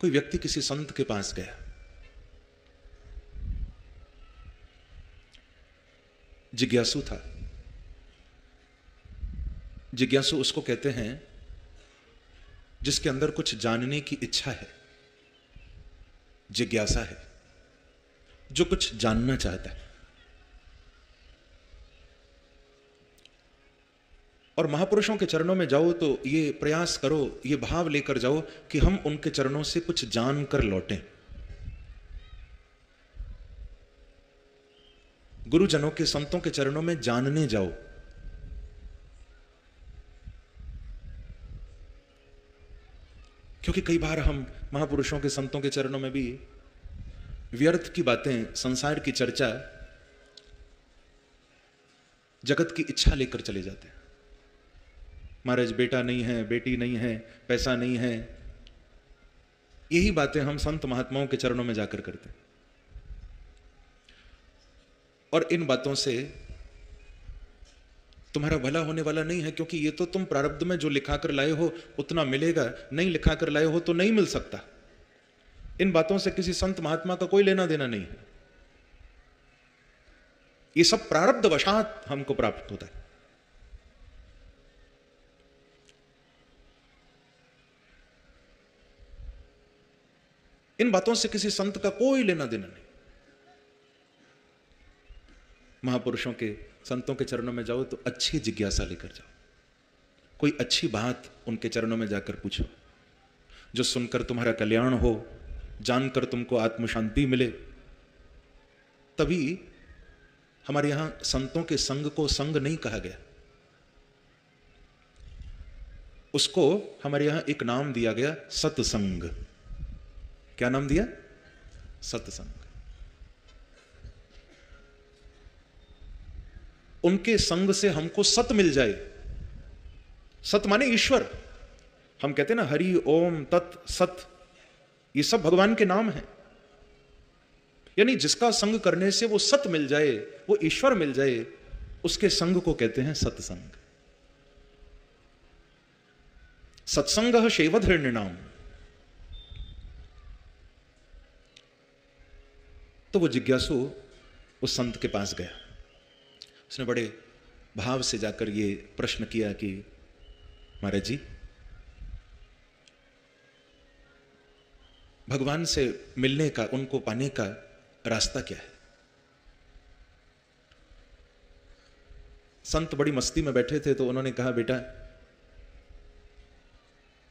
कोई व्यक्ति किसी संत के पास गया जिज्ञासु था जिज्ञासु उसको कहते हैं जिसके अंदर कुछ जानने की इच्छा है जिज्ञासा है जो कुछ जानना चाहता है और महापुरुषों के चरणों में जाओ तो ये प्रयास करो ये भाव लेकर जाओ कि हम उनके चरणों से कुछ जान कर लौटें गुरुजनों के संतों के चरणों में जानने जाओ क्योंकि कई बार हम महापुरुषों के संतों के चरणों में भी व्यर्थ की बातें संसार की चर्चा जगत की इच्छा लेकर चले जाते हैं महाराज बेटा नहीं है बेटी नहीं है पैसा नहीं है यही बातें हम संत महात्माओं के चरणों में जाकर करते हैं और इन बातों से तुम्हारा भला होने वाला नहीं है क्योंकि ये तो तुम प्रारब्ध में जो लिखा कर लाए हो उतना मिलेगा नहीं लिखा कर लाए हो तो नहीं मिल सकता इन बातों से किसी संत महात्मा का कोई लेना देना नहीं है ये सब प्रारब्ध वशात हमको प्राप्त होता है इन बातों से किसी संत का कोई लेना देना नहीं महापुरुषों के संतों के चरणों में जाओ तो अच्छी जिज्ञासा लेकर जाओ कोई अच्छी बात उनके चरणों में जाकर पूछो जो सुनकर तुम्हारा कल्याण हो जानकर तुमको आत्म शांति मिले तभी हमारे यहां संतों के संग को संग नहीं कहा गया उसको हमारे यहां एक नाम दिया गया सतसंग क्या नाम दिया सत्संग उनके संग से हमको सत मिल जाए सत माने ईश्वर हम कहते ना हरि ओम तत् सत ये सब भगवान के नाम हैं यानी जिसका संग करने से वो सत मिल जाए वो ईश्वर मिल जाए उसके संग को कहते हैं सत्संग सत्संग शैवधृण नाम तो वो जिज्ञासु उस संत के पास गया उसने बड़े भाव से जाकर ये प्रश्न किया कि महाराज जी भगवान से मिलने का उनको पाने का रास्ता क्या है संत बड़ी मस्ती में बैठे थे तो उन्होंने कहा बेटा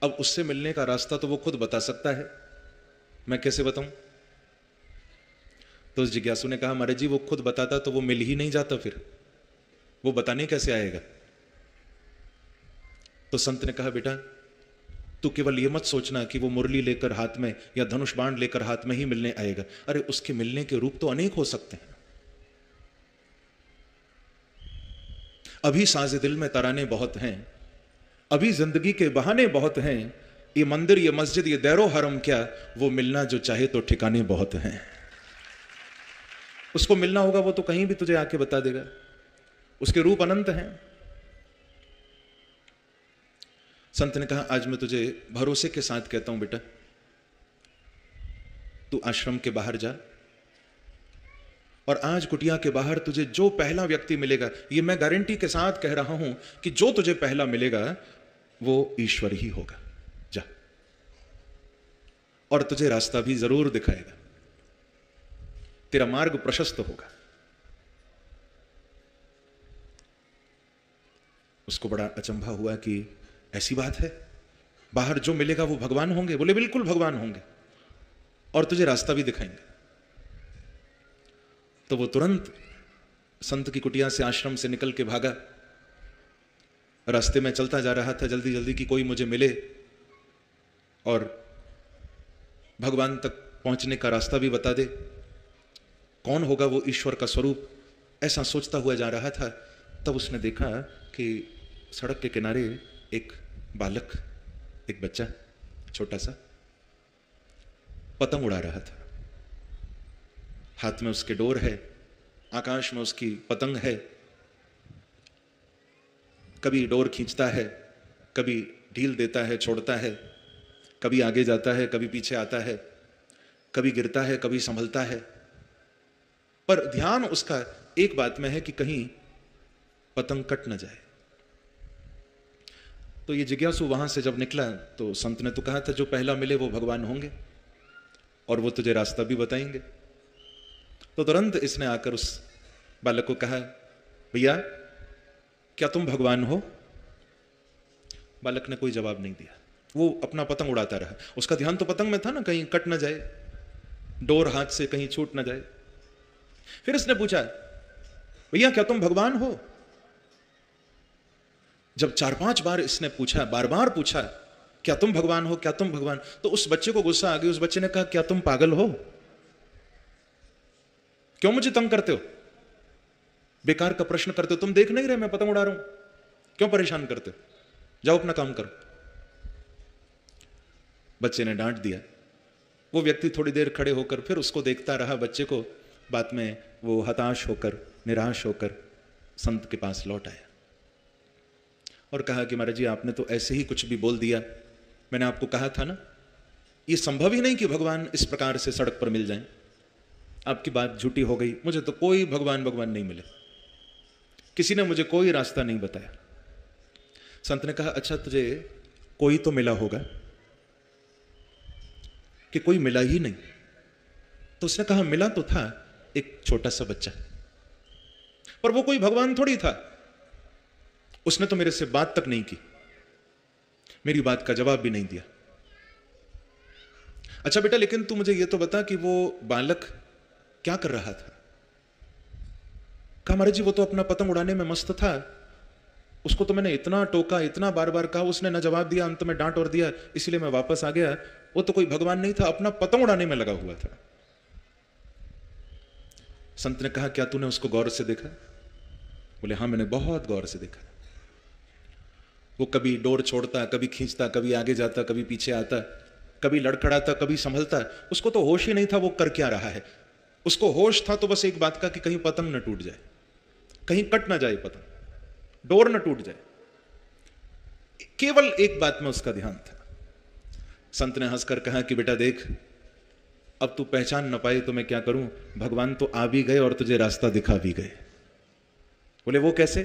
अब उससे मिलने का रास्ता तो वो खुद बता सकता है मैं कैसे बताऊं तो उस जिज्ञासु ने कहा महाराज जी वो खुद बताता तो वो मिल ही नहीं जाता फिर वो बताने कैसे आएगा तो संत ने कहा बेटा तू केवल यह मत सोचना कि वो मुरली लेकर हाथ में या धनुष बाण लेकर हाथ में ही मिलने आएगा अरे उसके मिलने के रूप तो अनेक हो सकते हैं अभी साज दिल में तराने बहुत हैं अभी जिंदगी के बहाने बहुत हैं ये मंदिर ये मस्जिद ये दैरो हरम क्या वो मिलना जो चाहे तो ठिकाने बहुत हैं उसको मिलना होगा वो तो कहीं भी तुझे आके बता देगा उसके रूप अनंत हैं संत ने कहा आज मैं तुझे भरोसे के साथ कहता हूं बेटा तू आश्रम के बाहर जा और आज कुटिया के बाहर तुझे जो पहला व्यक्ति मिलेगा ये मैं गारंटी के साथ कह रहा हूं कि जो तुझे पहला मिलेगा वो ईश्वर ही होगा जा और तुझे रास्ता भी जरूर दिखाएगा तेरा मार्ग प्रशस्त होगा उसको बड़ा अचंभा हुआ कि ऐसी बात है बाहर जो मिलेगा वो भगवान होंगे बोले बिल्कुल भगवान होंगे और तुझे रास्ता भी दिखाएंगे तो वो तुरंत संत की कुटिया से आश्रम से निकल के भागा रास्ते में चलता जा रहा था जल्दी जल्दी कि कोई मुझे मिले और भगवान तक पहुंचने का रास्ता भी बता दे कौन होगा वो ईश्वर का स्वरूप ऐसा सोचता हुआ जा रहा था तब उसने देखा कि सड़क के किनारे एक बालक एक बच्चा छोटा सा पतंग उड़ा रहा था हाथ में उसके डोर है आकाश में उसकी पतंग है कभी डोर खींचता है कभी ढील देता है छोड़ता है कभी आगे जाता है कभी पीछे आता है कभी गिरता है कभी संभलता है पर ध्यान उसका एक बात में है कि कहीं पतंग कट ना जाए तो ये जिज्ञासु वहां से जब निकला तो संत ने तो कहा था जो पहला मिले वो भगवान होंगे और वो तुझे रास्ता भी बताएंगे तो तुरंत इसने आकर उस बालक को कहा भैया क्या तुम भगवान हो बालक ने कोई जवाब नहीं दिया वो अपना पतंग उड़ाता रहा उसका ध्यान तो पतंग में था ना कहीं कट ना जाए डोर हाथ से कहीं छूट ना जाए फिर उसने पूछा भैया क्या तुम भगवान हो जब चार पांच बार इसने पूछा बार बार पूछा क्या तुम भगवान हो क्या तुम भगवान तो उस बच्चे को गुस्सा आ गया उस बच्चे ने कहा क्या तुम पागल हो क्यों मुझे तंग करते हो बेकार का प्रश्न करते हो तुम देख नहीं रहे मैं पतंग उड़ा रहा हूं क्यों परेशान करते हो जाओ अपना काम करो बच्चे ने डांट दिया वो व्यक्ति थोड़ी देर खड़े होकर फिर उसको देखता रहा बच्चे को बाद में वो हताश होकर निराश होकर संत के पास लौट आया और कहा कि महाराज जी आपने तो ऐसे ही कुछ भी बोल दिया मैंने आपको कहा था ना ये संभव ही नहीं कि भगवान इस प्रकार से सड़क पर मिल जाएं आपकी बात झूठी हो गई मुझे तो कोई भगवान भगवान नहीं मिले किसी ने मुझे कोई रास्ता नहीं बताया संत ने कहा अच्छा तुझे कोई तो मिला होगा कि कोई मिला ही नहीं तो उसने कहा मिला तो था एक छोटा सा बच्चा पर वो कोई भगवान थोड़ी था उसने तो मेरे से बात तक नहीं की मेरी बात का जवाब भी नहीं दिया अच्छा बेटा लेकिन तू मुझे ये तो बता कि वो बालक क्या कर रहा था कहा जी वो तो अपना पतंग उड़ाने में मस्त था उसको तो मैंने इतना टोका इतना बार बार कहा उसने ना जवाब दिया अंत में डांट और दिया इसलिए मैं वापस आ गया वो तो कोई भगवान नहीं था अपना पतंग उड़ाने में लगा हुआ था संत ने कहा क्या तूने उसको गौर से देखा बोले हाँ मैंने बहुत गौर से देखा वो कभी डोर छोड़ता कभी खींचता कभी आगे जाता कभी पीछे आता कभी लड़खड़ाता कभी संभलता उसको तो होश ही नहीं था वो कर क्या रहा है उसको होश था तो बस एक बात का कि कहीं पतंग न टूट जाए कहीं कट ना जाए पतंग डोर न टूट जाए केवल एक बात में उसका ध्यान था संत ने हंसकर कहा कि बेटा देख अब तू पहचान न पाई तो मैं क्या करूं भगवान तो आ भी गए और तुझे रास्ता दिखा भी गए बोले वो कैसे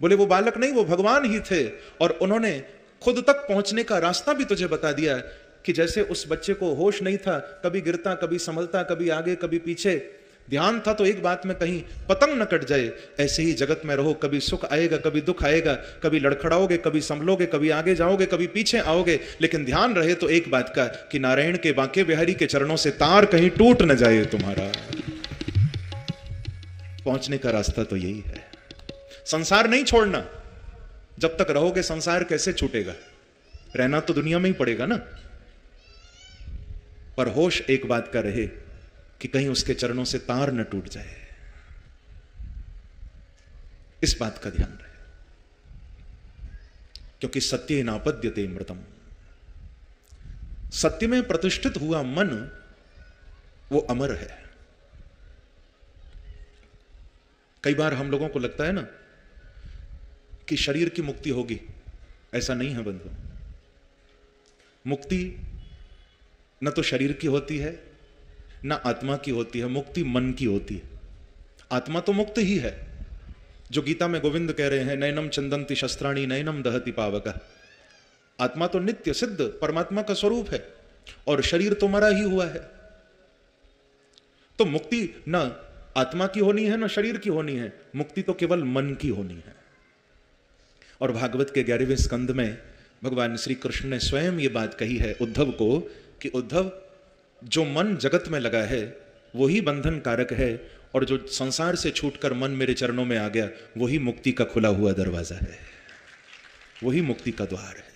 बोले वो बालक नहीं वो भगवान ही थे और उन्होंने खुद तक पहुंचने का रास्ता भी तुझे बता दिया कि जैसे उस बच्चे को होश नहीं था कभी गिरता कभी संभलता कभी आगे कभी पीछे ध्यान था तो एक बात में कहीं पतंग न कट जाए ऐसे ही जगत में रहो कभी सुख आएगा कभी दुख आएगा कभी लड़खड़ाओगे कभी संभलोगे कभी आगे जाओगे कभी पीछे आओगे लेकिन ध्यान रहे तो एक बात का कि नारायण के बांके बिहारी के चरणों से तार कहीं टूट न जाए तुम्हारा पहुंचने का रास्ता तो यही है संसार नहीं छोड़ना जब तक रहोगे संसार कैसे छूटेगा रहना तो दुनिया में ही पड़ेगा ना पर होश एक बात का रहे कि कहीं उसके चरणों से तार न टूट जाए इस बात का ध्यान रहे क्योंकि सत्य नापद्यते मृतम सत्य में प्रतिष्ठित हुआ मन वो अमर है कई बार हम लोगों को लगता है ना कि शरीर की मुक्ति होगी ऐसा नहीं है बंधु मुक्ति न तो शरीर की होती है ना आत्मा की होती है मुक्ति मन की होती है आत्मा तो मुक्त ही है जो गीता में गोविंद कह रहे हैं नैनम चंदंती शस्त्राणी नैनम दहति पावक आत्मा तो नित्य सिद्ध परमात्मा का स्वरूप है और शरीर तो मरा ही हुआ है तो मुक्ति ना आत्मा की होनी है ना शरीर की होनी है मुक्ति तो केवल मन की होनी है और भागवत के ग्यारहवें स्कंद में भगवान श्री कृष्ण ने स्वयं ये बात कही है उद्धव को कि उद्धव जो मन जगत में लगा है वही बंधन कारक है और जो संसार से छूटकर मन मेरे चरणों में आ गया वही मुक्ति का खुला हुआ दरवाजा है वही मुक्ति का द्वार है